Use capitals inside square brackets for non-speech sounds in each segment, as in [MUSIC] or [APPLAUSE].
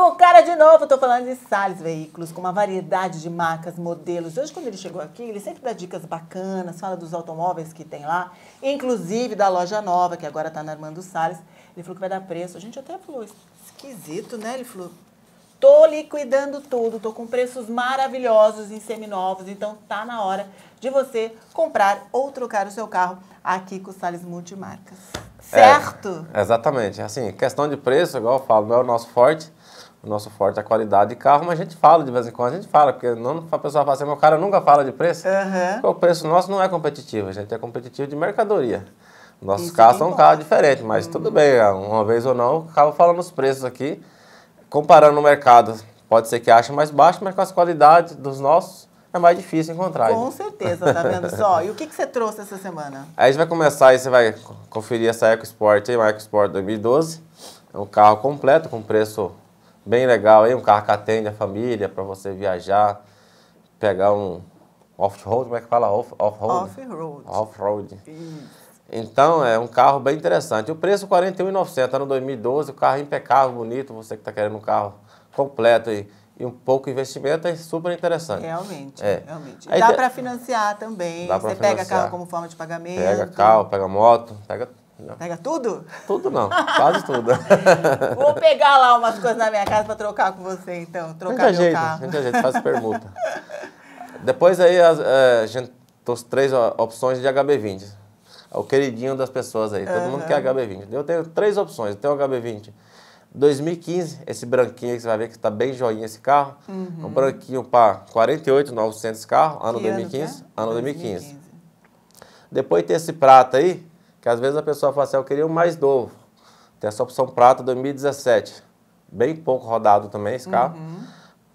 com cara de novo. Estou falando de Sales Veículos, com uma variedade de marcas, modelos. Hoje, quando ele chegou aqui, ele sempre dá dicas bacanas, fala dos automóveis que tem lá, inclusive da loja nova, que agora está na Armando Sales. Ele falou que vai dar preço. A gente até falou, esquisito, né? Ele falou, Tô liquidando tudo, tô com preços maravilhosos em seminovos, então tá na hora de você comprar ou trocar o seu carro aqui com o Sales Multimarcas. É, certo? É, exatamente. Assim, questão de preço, igual eu falo, não é o nosso forte, o nosso forte é a qualidade de carro, mas a gente fala de vez em quando, a gente fala, porque não a pessoa fala assim, meu cara nunca fala de preço, uhum. o preço nosso não é competitivo, a gente é competitivo de mercadoria. Nossos Isso carros são carros diferentes, mas hum. tudo uhum. bem, uma vez ou não, acaba falando os preços aqui, comparando no mercado, pode ser que ache mais baixo, mas com as qualidades dos nossos, é mais difícil encontrar. Com certeza, tá vendo [LAUGHS] só? E o que, que você trouxe essa semana? Aí a gente vai começar, aí você vai conferir essa EcoSport aí, uma EcoSport 2012. É um carro completo, com preço bem legal aí, um carro que atende a família para você viajar, pegar um off-road, como é que fala? Off-road. Off-road. Off-road. Então, é um carro bem interessante. O preço R$ 41.900, ano 2012, o carro é impecável, bonito, você que está querendo um carro completo aí e um pouco de investimento é super interessante. Realmente, é. realmente. E dá para financiar também. Dá você financiar. pega carro como forma de pagamento. Pega carro, pega moto, pega não. Pega tudo? Tudo não, quase tudo. [LAUGHS] Vou pegar lá umas coisas na minha casa para trocar com você, então. Trocar a meu carro. Muita gente faz [LAUGHS] permuta. Depois aí a, é, a gente três opções de HB20. É o queridinho das pessoas aí. Todo uhum. mundo quer HB20. Eu tenho três opções. Eu tenho HB20 2015, esse branquinho que você vai ver que está bem joinha esse carro. Uhum. Um branquinho para 900 carro, ano que 2015. Ano, é? ano 2015. 2015. Depois tem esse prata aí, que às vezes a pessoa fala assim, eu queria o um mais novo. Tem essa opção prata 2017. Bem pouco rodado também esse carro. Uhum.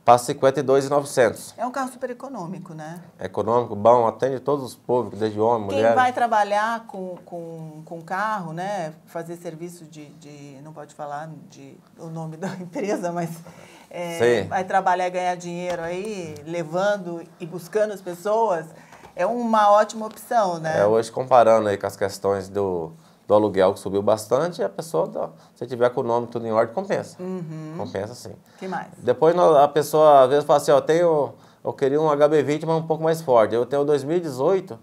Passa 52,900. É um carro super econômico, né? econômico, bom, atende todos os públicos, desde homem, Quem mulher. Quem vai trabalhar com, com, com carro, né? Fazer serviço de, de Não pode falar de, o nome da [LAUGHS] empresa, mas. É, vai trabalhar e ganhar dinheiro aí, levando e buscando as pessoas é uma ótima opção, né? É, hoje comparando aí com as questões do, do aluguel que subiu bastante, a pessoa, se tiver com o nome tudo em ordem, compensa. Uhum. Compensa sim. que mais? Depois a pessoa às vezes fala assim, ó, tenho, eu queria um HB20, mas um pouco mais forte. Eu tenho 2018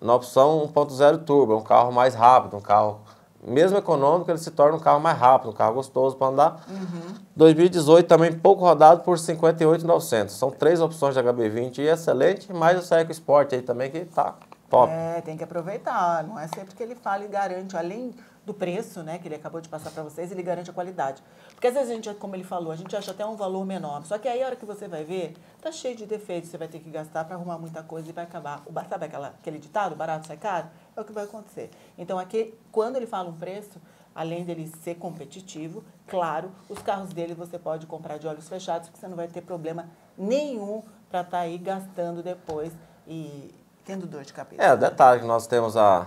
na opção 1.0 turbo, um carro mais rápido, um carro mesmo econômico, ele se torna um carro mais rápido, um carro gostoso para andar. Uhum. 2018 também pouco rodado por 58.900. São três opções de HB20 e excelente, mais o Seco Sport aí também que tá Top. É, tem que aproveitar. Não é sempre que ele fala e garante, além do preço, né, que ele acabou de passar para vocês, ele garante a qualidade. Porque às vezes a gente, como ele falou, a gente acha até um valor menor. Só que aí a hora que você vai ver, tá cheio de defeitos, você vai ter que gastar para arrumar muita coisa e vai acabar. O, sabe aquela, aquele ditado, barato sai caro? É o que vai acontecer. Então, aqui, quando ele fala um preço, além dele ser competitivo, claro, os carros dele você pode comprar de olhos fechados, porque você não vai ter problema nenhum para estar tá aí gastando depois e tendo dor de cabeça. É, o detalhe que nós temos a,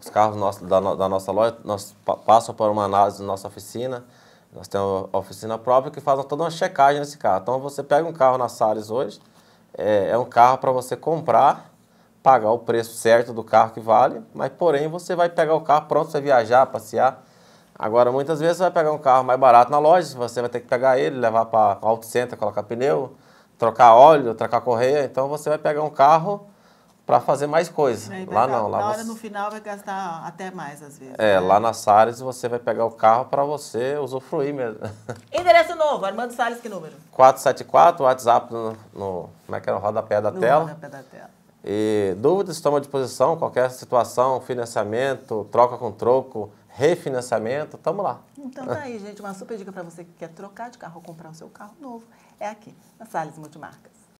os carros da, da, nossa loja, nós passam por uma análise na nossa oficina, nós temos uma oficina própria que faz toda uma checagem nesse carro. Então você pega um carro na Sales hoje, é, é um carro para você comprar, pagar o preço certo do carro que vale, mas porém você vai pegar o carro pronto para viajar, passear. Agora, muitas vezes você vai pegar um carro mais barato na loja, você vai ter que pegar ele, levar para o auto center, colocar pneu, trocar óleo, trocar correia. Então você vai pegar um carro para fazer mais coisa. É, lá não. Lá na hora, no final, vai gastar até mais, às vezes. É, né? lá na Salles você vai pegar o carro para você usufruir mesmo. [LAUGHS] Endereço novo, Armando Salles, que número? 474, WhatsApp no, no como é que era, rodapé da no tela. rodapé da tela. E dúvidas, estamos à disposição, qualquer situação, financiamento, troca com troco, refinanciamento, estamos lá. Então tá aí, gente, uma super dica para você que quer trocar de carro ou comprar o seu carro novo, é aqui, na Salles Multimarcas.